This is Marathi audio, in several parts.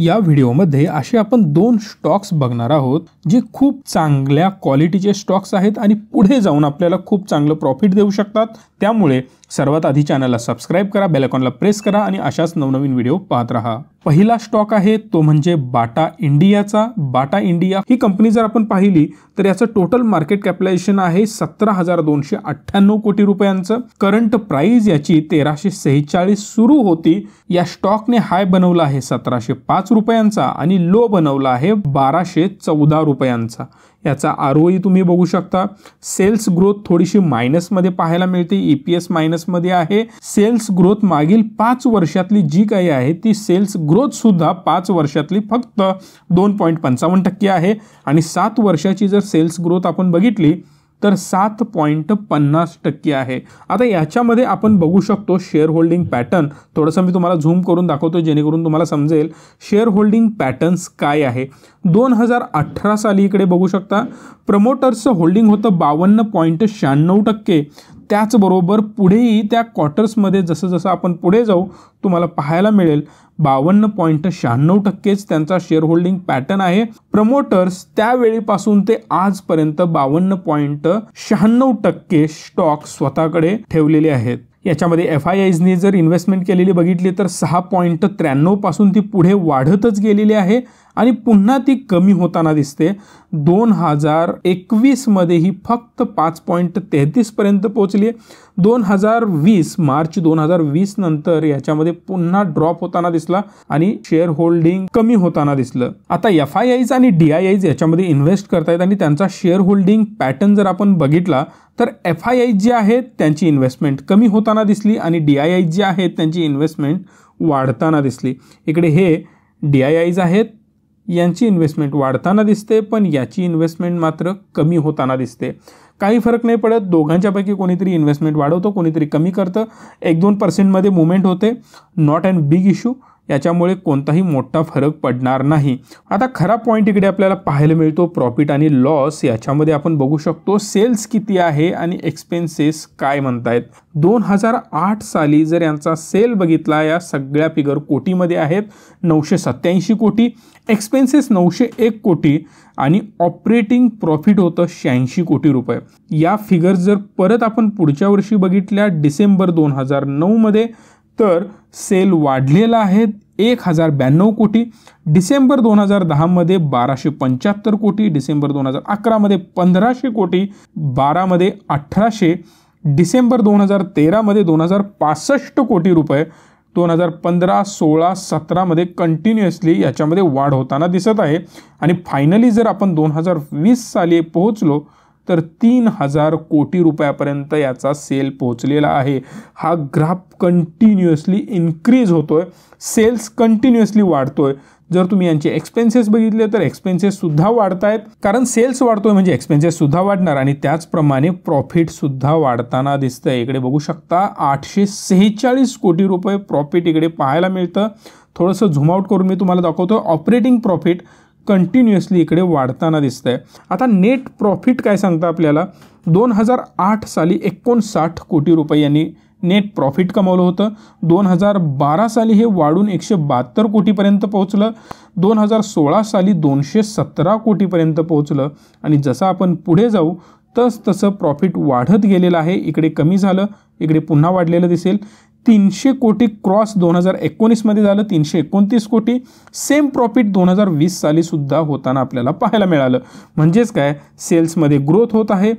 या व्हिडिओमध्ये असे आपण दोन स्टॉक्स बघणार आहोत जे खूप चांगल्या क्वालिटीचे स्टॉक्स आहेत आणि पुढे जाऊन आपल्याला खूप चांगलं प्रॉफिट देऊ शकतात त्यामुळे सर्वात आधी चॅनलला सबस्क्राईब करा बेलकॉनला प्रेस करा आणि अशाच नवनवीन व्हिडिओ पाहत राहा पहिला स्टॉक आहे तो म्हणजे बाटा इंडियाचा बाटा इंडिया ही कंपनी जर आपण पाहिली तर याचं टोटल मार्केट कॅपिटलायझेशन आहे सतरा हजार दोनशे अठ्ठ्याण्णव कोटी रुपयांचं करंट प्राइस याची तेराशे सेहेचाळीस सुरू होती या स्टॉकने हाय बनवला आहे सतराशे पाच रुपयांचा आणि लो बनवला आहे बाराशे चौदा रुपयांचा याचा आर तुम्ही बघू शकता सेल्स ग्रोथ थोडीशी मायनसमध्ये पाहायला मिळते ई पी एस मायनसमध्ये आहे सेल्स ग्रोथ मागील पाच वर्षातली जी काही आहे ती सेल्स ग्रोथसुद्धा पाच वर्षातली फक्त दोन पॉईंट पंचावन्न टक्के आहे आणि सात वर्षाची जर सेल्स ग्रोथ आपण बघितली तर सात पॉईंट पन्नास टक्के आहे आता याच्यामध्ये आपण बघू शकतो शेअर होल्डिंग पॅटर्न थोडंसं मी तुम्हाला झूम करून दाखवतो जेणेकरून तुम्हाला समजेल शेअर होल्डिंग पॅटर्न्स काय आहे दोन हजार अठरा साली इकडे बघू शकता प्रमोटर्सचं होल्डिंग होतं बावन्न पॉईंट शहाण्णव टक्के त्याचबरोबर पुढेही त्या क्वार्टर्समध्ये जसं जसं आपण पुढे जाऊ तुम्हाला पाहायला मिळेल बावन्न पॉईंट शहाण्णव टक्केच त्यांचा शेअर होल्डिंग पॅटर्न आहे प्रमोटर्स त्यावेळीपासून ते आजपर्यंत बावन्न पॉईंट शहाण्णव टक्के स्टॉक स्वतःकडे ठेवलेले आहेत याच्यामध्ये एफ आय आयजने जर इन्व्हेस्टमेंट केलेली बघितली तर सहा पॉईंट त्र्याण्णवपासून पासून ती पुढे वाढतच गेलेली आहे आणि पुन्हा ती कमी होताना दिसते दोन हजार एकवीसमध्ये ही फक्त पाच पॉईंट तेहतीसपर्यंत पोहोचली आहे दोन हजार वीस मार्च दोन हजार वीस नंतर याच्यामध्ये पुन्हा ड्रॉप होताना दिसला आणि शेअर होल्डिंग कमी होताना दिसलं आता एफ आय आयज आणि डी आय आयज याच्यामध्ये इन्व्हेस्ट करतायत आणि त्यांचा शेअर होल्डिंग पॅटर्न जर आपण बघितला तर एफ आय आय जे आहेत त्यांची इन्व्हेस्टमेंट कमी होताना दिसली आणि डी आय आय जी आहेत त्यांची इन्व्हेस्टमेंट वाढताना दिसली इकडे हे डी आय आयज आहेत यांची इन्व्हेस्टमेंट वाढताना दिसते पण याची इन्व्हेस्टमेंट मात्र कमी होताना दिसते काही फरक नाही पडत दोघांच्यापैकी कोणीतरी इन्व्हेस्टमेंट वाढवतो कोणीतरी कमी करतं एक दोन पर्सेंटमध्ये मुवमेंट होते नॉट अँड बिग इश्यू याच्यामुळे कोणताही मोठा फरक पडणार नाही आता खरा पॉईंट इकडे आपल्याला पाहायला मिळतो प्रॉफिट आणि लॉस याच्यामध्ये आपण बघू शकतो सेल्स किती आहे आणि एक्सपेन्सेस काय म्हणतायत दोन हजार आठ साली जर यांचा सेल बघितला या सगळ्या फिगर कोटीमध्ये आहेत नऊशे सत्याऐंशी कोटी एक्सपेन्सेस नऊशे एक कोटी आणि ऑपरेटिंग प्रॉफिट होतं शहाऐंशी कोटी रुपये या फिगर जर परत आपण पुढच्या वर्षी बघितल्या डिसेंबर दोन हजार नऊमध्ये तर सेल वाढलेला आहे एक हजार ब्याण्णव कोटी डिसेंबर दोन हजार दहामध्ये बाराशे पंच्याहत्तर कोटी डिसेंबर दोन हजार अकरामध्ये पंधराशे कोटी बारामध्ये अठराशे डिसेंबर दोन हजार तेरामध्ये दोन हजार पासष्ट कोटी रुपये दोन हजार पंधरा सोळा सतरामध्ये कंटिन्युअसली याच्यामध्ये वाढ होताना दिसत आहे आणि फायनली जर आपण दोन हजार वीस साली पोहोचलो तर तीन हजार कोटी रुपयापर्यंत याचा सेल पोहोचलेला आहे हा ग्राफ कंटिन्युअसली इन्क्रीज होतो आहे सेल्स कंटिन्युअसली वाढतो आहे जर तुम्ही यांचे एक्सपेन्सेस बघितले तर एक्सपेन्सेससुद्धा वाढत आहेत कारण सेल्स वाढतोय म्हणजे एक्सपेन्सेससुद्धा वाढणार आणि त्याचप्रमाणे प्रॉफिटसुद्धा वाढताना दिसतं आहे इकडे बघू शकता आठशे सेहेचाळीस कोटी रुपये प्रॉफिट इकडे पाहायला मिळतं थोडंसं झुमआउट करून मी तुम्हाला दाखवतो ऑपरेटिंग प्रॉफिट कंटिन्युअसली इकडे वाढताना दिसतं आहे आता नेट प्रॉफिट काय सांगतं आपल्याला दोन हजार आठ साली एकोणसाठ कोटी रुपये यांनी नेट प्रॉफिट कमावलं होतं दोन हजार बारा साली हे वाढून एकशे बहात्तर कोटीपर्यंत पोहोचलं दोन हजार सोळा साली दोनशे सतरा कोटीपर्यंत पोहोचलं आणि जसं आपण पुढे जाऊ तस तसं प्रॉफिट वाढत गेलेलं आहे इकडे कमी झालं इकडे पुन्हा वाढलेलं दिसेल तीनशे कोटी क्रॉस दोन हजार एकोणीसमध्ये झालं तीनशे एकोणतीस कोटी सेम प्रॉफिट दोन हजार वीस सालीसुद्धा होताना आपल्याला पाहायला मिळालं म्हणजेच काय सेल्समध्ये ग्रोथ होत आहे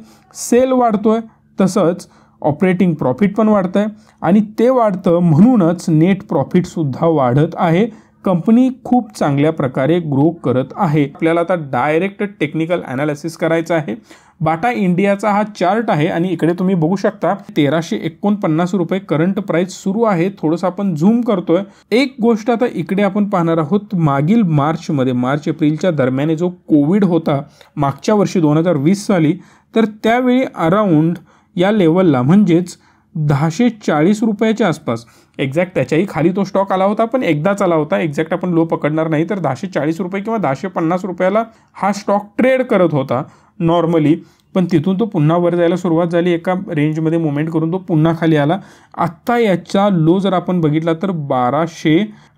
सेल वाढतो आहे तसंच ऑपरेटिंग प्रॉफिट पण वाढतं आहे आणि ते वाढतं म्हणूनच नेट प्रॉफिटसुद्धा वाढत आहे कंपनी खूप चांगल्या प्रकारे ग्रो करत आहे आपल्याला आता डायरेक्ट टेक्निकल अनालिसिस करायचं आहे बाटा इंडियाचा हा चार्ट आहे आणि इकडे तुम्ही बघू शकता तेराशे एकोणपन्नास रुपये करंट प्राइस सुरू आहे थोडंसं आपण झूम करतोय एक गोष्ट आता इकडे आपण पाहणार आहोत मागील मार्चमध्ये मार्च एप्रिलच्या दरम्यान जो कोविड होता मागच्या वर्षी दोन हजार वीस साली तर त्यावेळी अराऊंड या लेवलला म्हणजेच दहाशे चाळीस रुपयाच्या आसपास एक्झॅक्ट त्याच्याही खाली तो स्टॉक आला होता पण एकदाच आला होता एक्झॅक्ट आपण लो पकडणार नाही तर दहाशे चाळीस रुपये किंवा दहाशे पन्नास रुपयाला हा स्टॉक ट्रेड करत होता नॉर्मली पण तिथून तो पुन्हा वर जायला सुरुवात झाली एका रेंजमध्ये मुवमेंट करून तो पुन्हा खाली आला आत्ता याचा लो जर आपण बघितला तर बाराशे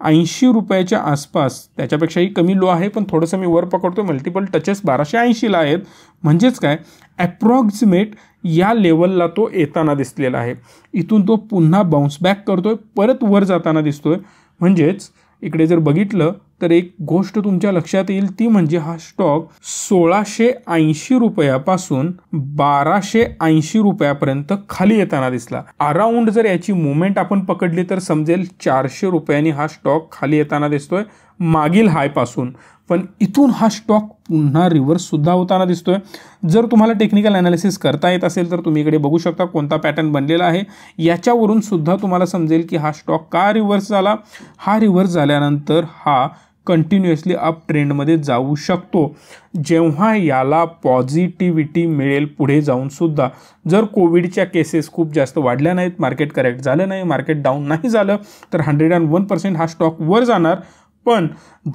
ऐंशी रुपयाच्या आसपास त्याच्यापेक्षाही कमी लो आहे पण थोडंसं मी वर पकडतो मल्टिपल टचेस बाराशे ऐंशीला आहेत म्हणजेच काय ॲप्रॉक्झिमेट या लेवलला तो येताना दिसलेला आहे इथून तो पुन्हा बाउन्स बॅक करतो आहे परत वर जाताना दिसतो म्हणजेच इकडे जर बघितलं तर एक गोष्ट तुमच्या लक्षात येईल ती म्हणजे हा स्टॉक सोळाशे ऐंशी रुपयापासून बाराशे ऐंशी रुपयापर्यंत खाली येताना दिसला अराउंड जर याची मुवमेंट आपण पकडली तर समजेल चारशे रुपयांनी हा स्टॉक खाली येताना दिसतोय मागील हायपासून पण इथून हा स्टॉक पुन्हा रिव्हर्ससुद्धा होताना दिसतो आहे जर तुम्हाला टेक्निकल अनालिसिस करता येत असेल तर तुम्ही इकडे बघू शकता कोणता पॅटर्न बनलेला आहे याच्यावरून सुद्धा तुम्हाला समजेल की हा स्टॉक का रिव्हर्स झाला हा रिव्हर्स झाल्यानंतर हा कंटिन्युअसली अप ट्रेंडमध्ये जाऊ शकतो जेव्हा याला पॉझिटिव्हिटी मिळेल पुढे जाऊनसुद्धा जर कोविडच्या केसेस खूप जास्त वाढल्या नाहीत मार्केट करेक्ट झालं नाही मार्केट डाऊन नाही झालं तर हंड्रेड अँड वन पर्सेंट हा स्टॉक वर जाणार पण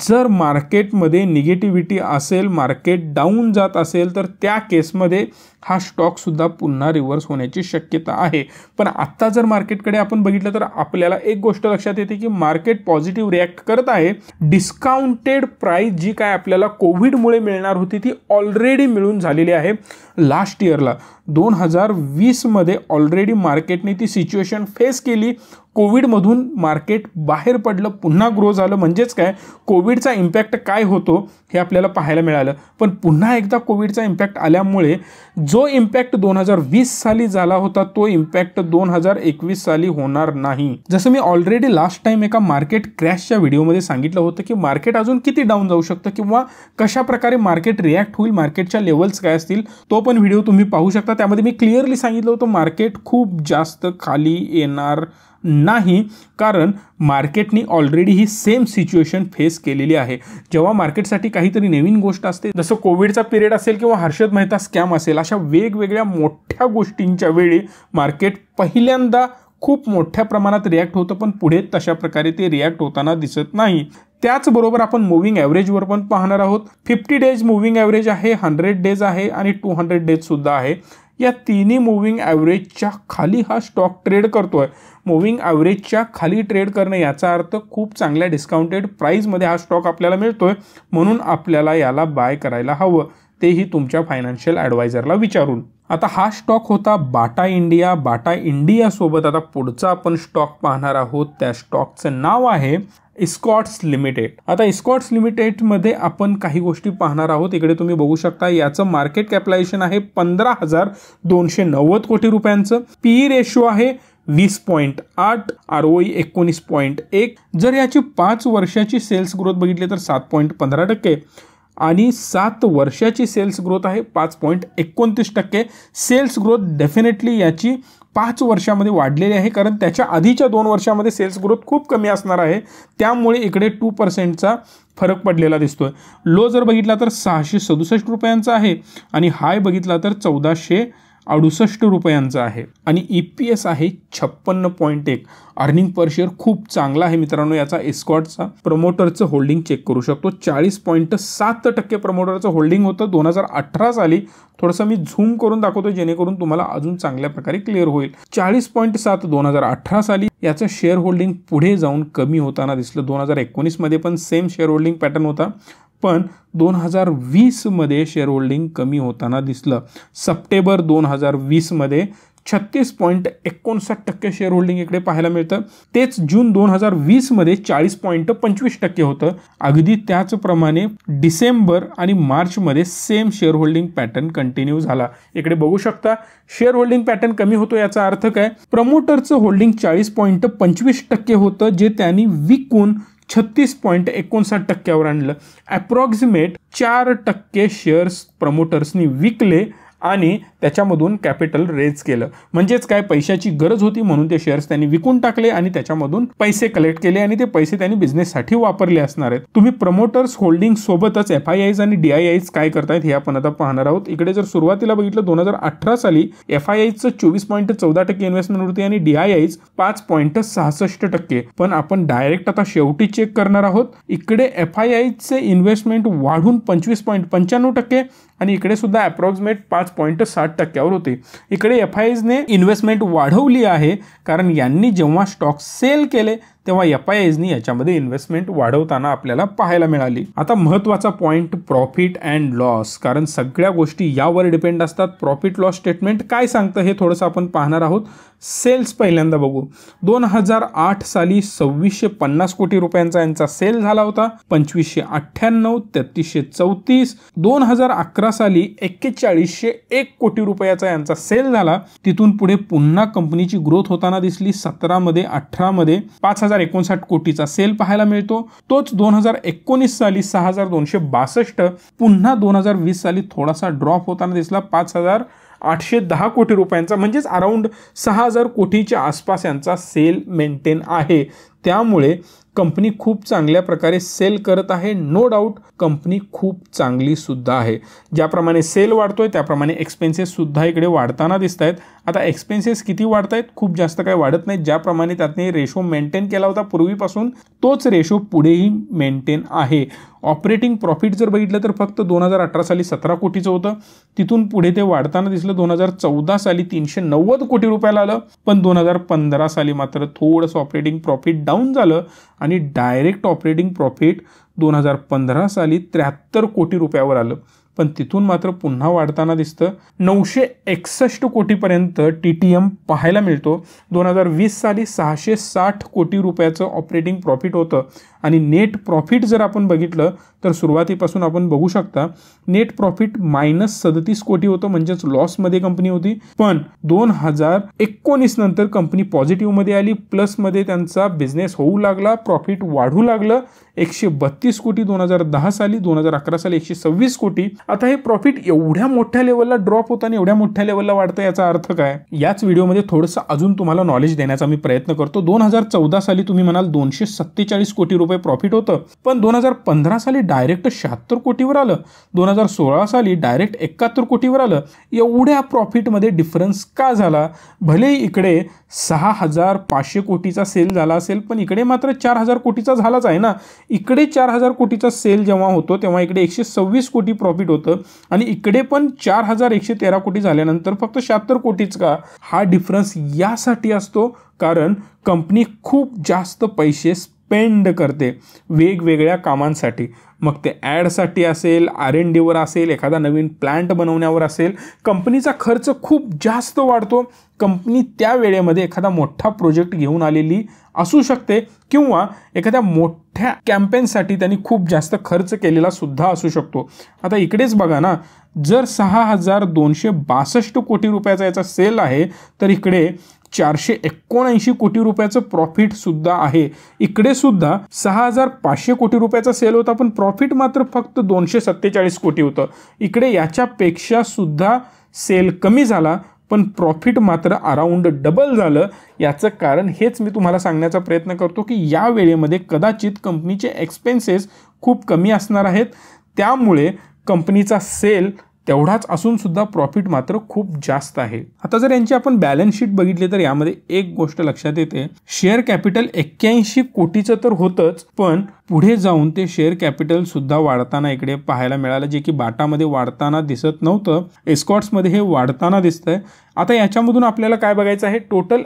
जर मार्केटमध्ये निगेटिव्हिटी असेल मार्केट डाऊन जात असेल तर त्या केसमध्ये हा स्टॉकसुद्धा पुन्हा रिव्हर्स होण्याची शक्यता आहे पण आत्ता जर मार्केटकडे आपण बघितलं तर आपल्याला एक गोष्ट लक्षात येते की मार्केट पॉझिटिव्ह रिॲक्ट करत आहे डिस्काउंटेड प्राईस जी काय आपल्याला कोविडमुळे मिळणार होती ती ऑलरेडी मिळून झालेली आहे लास्ट इयरला दोन हजार वीसमध्ये ऑलरेडी मार्केटने ती सिच्युएशन फेस केली कोविडमधून मार्केट बाहेर पडलं पुन्हा ग्रो झालं म्हणजेच काय कोविडचा इम्पॅक्ट काय होतो हे आपल्याला पाहायला मिळालं पण पुन्हा एकदा कोविडचा इम्पॅक्ट आल्यामुळे जो इम्पॅक्ट दोन हजार वीस साली झाला होता तो इम्पॅक्ट दोन हजार एकवीस साली होणार नाही जसं मी ऑलरेडी लास्ट टाईम एका मार्केट क्रॅशच्या व्हिडिओमध्ये सांगितलं होतं की मार्केट अजून किती डाऊन जाऊ शकतं किंवा कशा प्रकारे मार्केट रिॲक्ट होईल मार्केटच्या लेवल्स काय असतील तो पण व्हिडिओ तुम्ही पाहू शकता त्यामध्ये मी क्लिअरली सांगितलं होतं मार्केट खूप जास्त खाली येणार नाही कारण मार्केटनी ऑलरेडी ही सेम सिच्युएशन फेस केलेली आहे जेव्हा मार्केटसाठी काहीतरी नवीन गोष्ट असते जसं कोविडचा पिरियड असेल किंवा हर्षद मेहता स्कॅम असेल अशा वेगवेगळ्या मोठ्या गोष्टींच्या वेळी मार्केट पहिल्यांदा खूप मोठ्या प्रमाणात रिॲक्ट होतं पण पुढे तशा प्रकारे ते रिॲक्ट होताना दिसत नाही त्याचबरोबर आपण मुव्हिंग ॲव्हरेजवर पण पाहणार आहोत फिफ्टी डेज मुव्हिंग ॲव्हरेज आहे हंड्रेड डेज आहे आणि टू हंड्रेड डेजसुद्धा आहे या तिन्ही मुव्हिंग ॲव्हरेजच्या खाली हा स्टॉक ट्रेड करतो आहे मुव्हिंग ॲव्हरेजच्या खाली ट्रेड करणं याचा अर्थ खूप चांगल्या डिस्काउंटेड प्राईजमध्ये हा स्टॉक आपल्याला मिळतो आहे म्हणून आपल्याला याला बाय करायला हवं तेही तुमच्या फायनान्शियल ॲडवायझरला विचारून आता हा स्टॉक होता बाटा इंडिया बाटा इंडियासोबत आता पुढचा आपण स्टॉक पाहणार आहोत त्या स्टॉकचं नाव आहे इस्कॉट्स लिमिटेड आता इस्कॉट्स लिमिटेडमध्ये आपण काही गोष्टी पाहणार आहोत इकडे तुम्ही बघू शकता याचं मार्केट कॅपिटलायझेशन आहे पंधरा हजार दोनशे नव्वद कोटी रुपयांचं पी रेशो आहे वीस पॉईंट आठ आर ओ e एकोणीस पॉईंट एक जर याची पाच वर्षाची सेल्स ग्रोथ बघितली तर सात पॉईंट पंधरा टक्के आणि सात वर्षाची सेल्स ग्रोथ आहे पाच पॉईंट एकोणतीस टक्के सेल्स ग्रोथ डेफिनेटली याची पाच वर्षामध्ये वाढलेली आहे कारण त्याच्या आधीच्या दोन वर्षामध्ये सेल्स ग्रोथ खूप कमी असणार आहे त्यामुळे इकडे टू पर्सेंटचा फरक पडलेला दिसतो आहे लो जर बघितला तर सहाशे सदुसष्ट रुपयांचा आहे आणि हाय बघितला तर चौदाशे अडुसष्ट रुपयांचा आहे आणि ई पी एस आहे छप्पन्न पॉईंट एक अर्निंग पर शेअर खूप चांगला आहे मित्रांनो याचा एस्कॉटचा प्रमोटरचं होल्डिंग चेक करू शकतो चाळीस पॉईंट सात टक्के प्रमोटरचं होल्डिंग होतं दोन हजार अठरा साली थोडंसं मी झूम करून दाखवतो जेणेकरून तुम्हाला अजून चांगल्या प्रकारे क्लिअर होईल चाळीस पॉईंट सात दोन हजार अठरा साली याचं शेअर होल्डिंग पुढे जाऊन कमी होताना दिसलं दोन हजार एकोणीसमध्ये पण सेम शेअर होल्डिंग पॅटर्न होता पण दोन हजार वीसमध्ये शेअर होल्डिंग कमी होताना दिसलं सप्टेंबर दोन हजार वीसमध्ये छत्तीस पॉईंट एकोणसाठ टक्के शेअर होल्डिंग इकडे पाहायला मिळतं तेच जून दोन हजार वीसमध्ये चाळीस पॉईंट पंचवीस टक्के होतं अगदी त्याचप्रमाणे डिसेंबर आणि मार्चमध्ये same share holding pattern continue झाला इकडे बघू शकता शेअर होल्डिंग पॅटर्न कमी होतो याचा अर्थ काय प्रमोटरचं होल्डिंग चाळीस पॉईंट पंचवीस टक्के होतं जे त्यांनी विकून छत्तीस पॉईंट एकोणसाठ टक्क्यावर आणलं ॲप्रॉक्झिमेट चार टक्के शेअर्स प्रमोटर्सनी विकले आणि त्याच्यामधून कॅपिटल रेज केलं म्हणजेच काय पैशाची गरज होती म्हणून ते शेअर्स त्यांनी विकून टाकले आणि त्याच्यामधून पैसे कलेक्ट केले आणि ते पैसे त्यांनी बिझनेससाठी वापरले असणार आहेत तुम्ही प्रमोटर्स होल्डिंग सोबतच एफ आय आयज आणि डी आय आयज काय करतायत हे आपण आता पाहणार आहोत इकडे जर सुरुवातीला बघितलं दोन हजार अठरा साली एफ आय आयचं चोवीस पॉईंट चौदा टक्के इन्व्हेस्टमेंट होती आणि डी आय आयज पाच पॉईंट सहासष्ट टक्के पण आपण डायरेक्ट आता शेवटी चेक करणार आहोत इकडे एफ आय आयचे इन्व्हेस्टमेंट वाढून पंचवीस पॉईंट पंच्याण्णव टक्के आणि इकडे सुद्धा अप्रॉक्सिमेट पाच पॉईंट साठ टक्क्यावर होते इकडे एफ आय ने इन्व्हेस्टमेंट वाढवली आहे कारण यांनी जेव्हा स्टॉक सेल केले तेव्हा एफ आय याच्यामध्ये इन्व्हेस्टमेंट वाढवताना आपल्याला पाहायला मिळाली आता महत्वाचा पॉईंट प्रॉफिट अँड लॉस कारण सगळ्या गोष्टी यावर डिपेंड असतात प्रॉफिट लॉस स्टेटमेंट काय सांगतं हे थोडंसं आपण पाहणार आहोत सेल्स पहिल्यांदा बघू दोन हजार आठ साली सव्वीसशे पन्नास कोटी रुपयांचा यांचा सेल झाला होता पंचवीसशे अठ्ठ्याण्णव तेहतीसशे चौतीस दोन हजार अकरा साली एक्केचाळीसशे एक कोटी रुपयाचा यांचा सेल झाला तिथून पुढे पुन्हा कंपनीची ग्रोथ होताना दिसली सतरामध्ये अठरामध्ये पाच हजार एकोणसाठ कोटीचा सेल पाहायला मिळतो तोच दोन हजार एकोणीस साली सहा हजार दोनशे बासष्ट पुन्हा दोन हजार वीस साली थोडासा ड्रॉप होताना दिसला पाच हजार आठशे दहा कोटी रुपयांचा म्हणजेच अराऊंड सहा हजार कोटीच्या आसपास यांचा सेल मेंटेन आहे त्यामुळे कंपनी खूप चांगल्या प्रकारे सेल करत आहे नो डाऊट कंपनी खूप चांगली सुद्धा आहे ज्याप्रमाणे सेल वाढतोय त्याप्रमाणे एक्सपेन्सेस सुद्धा इकडे वाढताना दिसत आहेत आता एक्सपेन्सेस किती वाढत आहेत खूप जास्त काय वाढत नाही ज्याप्रमाणे त्यातने रेशो मेंटेन केला होता पूर्वीपासून तोच रेशो पुढेही मेंटेन आहे ऑपरेटिंग प्रॉफिट जर बघितलं तर फक्त दोन हजार अठरा साली सतरा कोटीचं होतं तिथून पुढे ते वाढताना दिसलं दोन हजार चौदा साली तीनशे नव्वद कोटी रुपयाला आलं पण दोन हजार पंधरा साली मात्र थोडंसं ऑपरेटिंग प्रॉफिट डाऊन झालं आणि डायरेक्ट ऑपरेटिंग प्रॉफिट दोन हजार पंधरा साली त्र्याहत्तर कोटी रुपयावर आलं पण तिथून मात्र पुन्हा वाढताना दिसतं नऊशे एकसष्ट कोटीपर्यंत टी टी एम पाहायला मिळतो दोन हजार वीस साली सहाशे साठ कोटी रुपयाचं ऑपरेटिंग प्रॉफिट होतं आणि नेट प्रॉफिट जर आपण बघितलं तर सुरुवातीपासून आपण बघू शकता नेट प्रॉफिट मायनस सदतीस कोटी होतं म्हणजेच लॉसमध्ये कंपनी होती पण दोन हजार एकोणीस नंतर कंपनी पॉझिटिव्हमध्ये आली प्लसमध्ये त्यांचा बिझनेस होऊ लागला प्रॉफिट वाढू लागलं एकशे बत्तीस कोटी दोन हजार दहा साली दोन हजार अकरा साली एकशे सव्वीस कोटी आता हे प्रॉफिट एवढ्या मोठ्या लेवलला ड्रॉप होतं आणि एवढ्या मोठ्या लेवलला वाढतं याचा अर्थ काय याच व्हिडिओमध्ये थोडंसं अजून तुम्हाला नॉलेज देण्याचा मी प्रयत्न करतो दोन हजार चौदा साली तुम्ही म्हणाल दोनशे सत्तेचाळीस कोटी रुपये रुपये प्रॉफिट होतं पण दोन हजार पंधरा साली डायरेक्ट शहात्तर कोटीवर आलं दोन हजार सोळा साली डायरेक्ट एकाहत्तर कोटीवर आलं एवढ्या प्रॉफिटमध्ये डिफरन्स का झाला भले इकडे सहा हजार पाचशे कोटीचा सेल झाला असेल पण इकडे मात्र चार हजार कोटीचा झालाच आहे ना इकडे चार हजार कोटीचा सेल जेव्हा होतो तेव्हा इकडे एकशे सव्वीस कोटी प्रॉफिट होतं आणि इकडे पण चार हजार एकशे तेरा कोटी झाल्यानंतर फक्त शहात्तर कोटीच का हा डिफरन्स यासाठी असतो कारण कंपनी खूप जास्त पैसे स्पेंड करते वेगवेगळ्या कामांसाठी मग ते ॲडसाठी असेल आर एन डीवर असेल एखादा नवीन प्लांट बनवण्यावर असेल कंपनीचा खर्च खूप जास्त वाढतो कंपनी त्या वेळेमध्ये एखादा मोठा प्रोजेक्ट घेऊन आलेली असू शकते किंवा एखाद्या मोठ्या कॅम्पेनसाठी त्यांनी खूप जास्त खर्च केलेला सुद्धा असू शकतो आता इकडेच बघा ना जर सहा हजार दोनशे बासष्ट कोटी रुपयाचा याचा सेल आहे तर इकडे चारशे एकोणऐंशी कोटी रुपयाचं प्रॉफिटसुद्धा आहे इकडे सुद्धा सहा हजार पाचशे कोटी रुपयाचा सेल होता पण प्रॉफिट मात्र फक्त दोनशे सत्तेचाळीस कोटी होतं इकडे याच्यापेक्षा सुद्धा सेल कमी झाला पण प्रॉफिट मात्र अराऊंड डबल झालं याचं कारण हेच मी तुम्हाला सांगण्याचा प्रयत्न करतो की या वेळेमध्ये कदाचित कंपनीचे एक्सपेन्सेस खूप कमी असणार आहेत त्यामुळे कंपनीचा सेल तेवढाच असून सुद्धा प्रॉफिट मात्र खूप जास्त आहे आता जर यांची आपण बॅलन्स शीट बघितली तर यामध्ये एक गोष्ट लक्षात येते शेअर कॅपिटल एक्क्याऐंशी कोटीचं तर होतंच पण पुढे जाऊन ते शेअर कॅपिटल सुद्धा वाढताना इकडे पाहायला मिळालं जे की बाटामध्ये वाढताना दिसत नव्हतं एस्कॉट्समध्ये हे वाढताना दिसतंय आता याच्यामधून आपल्याला काय बघायचं आहे टोटल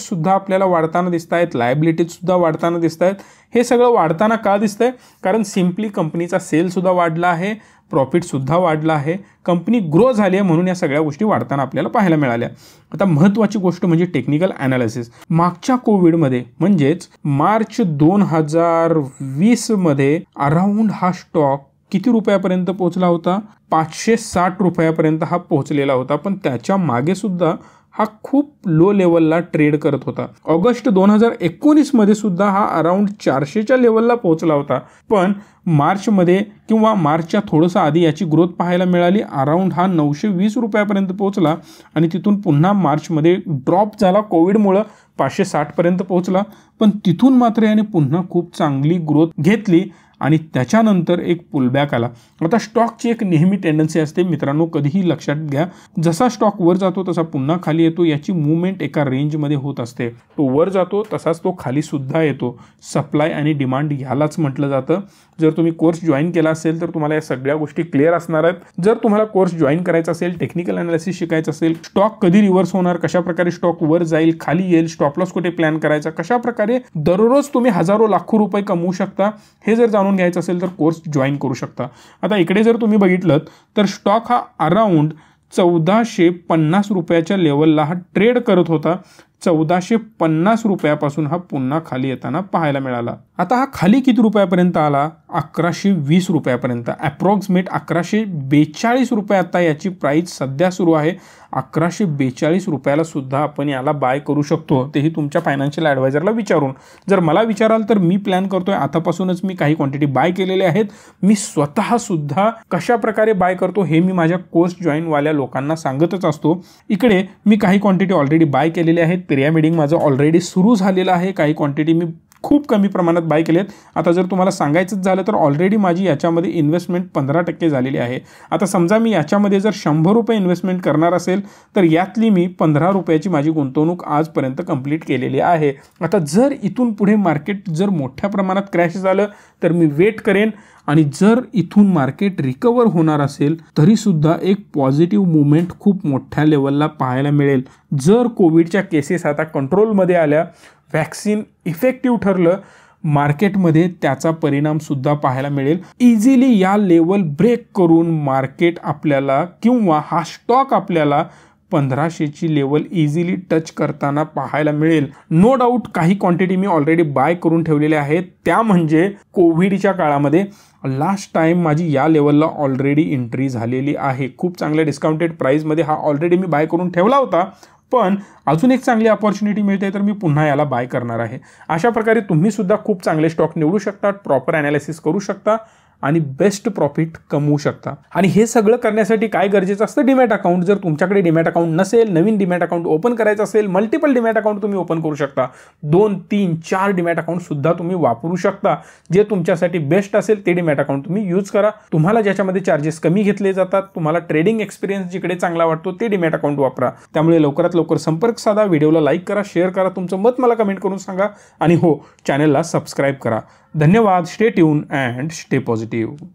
सुद्धा आपल्याला वाढताना दिसत आहेत लायबिलिटीजसुद्धा वाढताना दिसत आहेत हे सगळं वाढताना का दिसतंय कारण सिम्पली कंपनीचा सेलसुद्धा वाढला आहे प्रॉफिट सुद्धा वाढला आहे कंपनी ग्रो झाली आहे म्हणून या सगळ्या गोष्टी वाढताना आपल्याला पाहायला मिळाल्या आता महत्वाची गोष्ट म्हणजे टेक्निकल अनालिसिस मागच्या कोविडमध्ये म्हणजेच मार्च दोन हजार वीसमध्ये अराऊंड हा स्टॉक किती रुपयापर्यंत पोहोचला होता पाचशे साठ रुपयापर्यंत हा पोहोचलेला होता पण त्याच्या मागे सुद्धा हा खूप लो लेवलला ट्रेड करत होता ऑगस्ट दोन हजार एकोणीसमध्ये सुद्धा हा अराऊंड चारशेच्या लेवलला पोहोचला होता पण मार्चमध्ये किंवा मार्चच्या थोडंसं आधी याची ग्रोथ पाहायला मिळाली अराऊंड हा नऊशे वीस रुपयापर्यंत पोहोचला आणि तिथून पुन्हा मार्चमध्ये ड्रॉप झाला कोविडमुळं पाचशे साठपर्यंत पोहोचला पण तिथून मात्र याने पुन्हा खूप चांगली ग्रोथ घेतली आणि त्याच्यानंतर एक पुलबॅक आला आता स्टॉकची एक नेहमी टेंडन्सी असते मित्रांनो कधीही लक्षात घ्या जसा स्टॉक वर जातो तसा पुन्हा खाली येतो याची मुवमेंट एका रेंजमध्ये होत असते तो वर जातो तसाच तो खाली सुद्धा येतो सप्लाय आणि डिमांड यालाच म्हटलं जातं जर तुम्ही कोर्स जॉईन केला असेल तर तुम्हाला या सगळ्या गोष्टी क्लिअर असणार आहेत जर तुम्हाला कोर्स जॉईन करायचा असेल टेक्निकल अनालिसिस शिकायचं असेल स्टॉक कधी रिव्हर्स होणार कशा प्रकारे स्टॉक वर जाईल खाली येईल स्टॉप लॉस कुठे प्लॅन करायचा कशा प्रकारे दररोज तुम्ही हजारो लाखो रुपये कमवू शकता हे जर जाणून घ्यायचं असेल तर कोर्स जॉईन करू शकता आता इकडे जर तुम्ही बघितलं तर स्टॉक हा अराऊंड चौदाशे पन्नास रुपयाच्या लेवलला हा ट्रेड करत होता चौदाशे पन्नास रुपयापासून हा पुन्हा खाली येताना पाहायला मिळाला आता हा खाली किती रुपयापर्यंत आला अकराशे वीस रुपयापर्यंत अप्रॉक्सिमेट अकराशे बेचाळीस रुपये आता याची प्राईस सध्या सुरू आहे अकराशे बेचाळीस रुपयाला सुद्धा आपण याला बाय करू शकतो तेही तुमच्या फायनान्शियल ॲडवायझरला विचारून जर मला विचाराल तर मी प्लॅन करतोय आतापासूनच मी काही क्वांटिटी बाय केलेले आहेत मी स्वतःसुद्धा कशा प्रकारे बाय करतो हे मी माझ्या कोर्स जॉईनवाल्या लोकांना सांगतच असतो इकडे मी काही क्वांटिटी ऑलरेडी बाय केलेले आहेत क्रिया मिडिंग माझं ऑलरेडी सुरू झालेलं आहे काही क्वांटिटी मी खूप कमी प्रमाणात बाय केले आहेत आता जर तुम्हाला सांगायचंच झालं तर ऑलरेडी माझी याच्यामध्ये इन्व्हेस्टमेंट पंधरा टक्के झालेली आहे आता समजा मी याच्यामध्ये जर शंभर रुपये इन्व्हेस्टमेंट करणार असेल तर यातली मी पंधरा रुपयाची माझी गुंतवणूक आजपर्यंत कंप्लीट केलेली आहे आता जर इथून पुढे मार्केट जर मोठ्या प्रमाणात क्रॅश झालं तर मी वेट करेन आणि जर इथून मार्केट रिकवर होणार असेल तरीसुद्धा एक पॉझिटिव्ह मुवमेंट खूप मोठ्या लेवलला पाहायला मिळेल जर कोविडच्या केसेस आता कंट्रोलमध्ये आल्या व्हॅक्सिन इफेक्टिव्ह ठरलं मार्केटमध्ये त्याचा परिणामसुद्धा पाहायला मिळेल इझिली या लेवल ब्रेक करून मार्केट आपल्याला किंवा हा स्टॉक आपल्याला पंधराशेची लेवल इझिली टच करताना पाहायला मिळेल नो डाऊट काही क्वांटिटी मी ऑलरेडी बाय करून ठेवलेल्या आहेत त्या म्हणजे कोविडच्या काळामध्ये लास्ट टाइम माझी या लेवलला ऑलरेडी एंट्री झालेली आहे खूप चांगल्या डिस्काउंटेड प्राईजमध्ये हा ऑलरेडी मी बाय करून ठेवला होता पण अजून एक चांगली अपॉर्च्युनिटी मिळते तर मी पुन्हा याला बाय करणार आहे अशा प्रकारे तुम्हीसुद्धा खूप चांगले स्टॉक निवडू शकता प्रॉपर ॲनालिसिस करू शकता आणि बेस्ट प्रॉफिट कमवू शकता आणि हे सगळं करण्यासाठी काय गरजेचं असतं डिमॅट अकाउंट जर तुमच्याकडे डिमॅट अकाउंट नसेल नवीन डिमॅट अकाउंट ओपन करायचं असेल मल्टिपल डिमॅट अकाउंट तुम्ही ओपन करू शकता दोन तीन चार डिमॅट सुद्धा तुम्ही वापरू शकता जे तुमच्यासाठी बेस्ट असेल ते डिमॅट अकाउंट तुम्ही यूज करा तुम्हाला ज्याच्यामध्ये चार्जेस कमी घेतले जातात तुम्हाला ट्रेडिंग एक्सपिरियन्स जिकडे चांगला वाटतो ते डिमॅट अकाउंट वापरा त्यामुळे लवकरात लवकर संपर्क साधा व्हिडिओला लाईक करा शेअर करा तुमचं मत मला कमेंट करून सांगा आणि हो चॅनलला सबस्क्राईब करा धन्यवाद stay tune and stay positive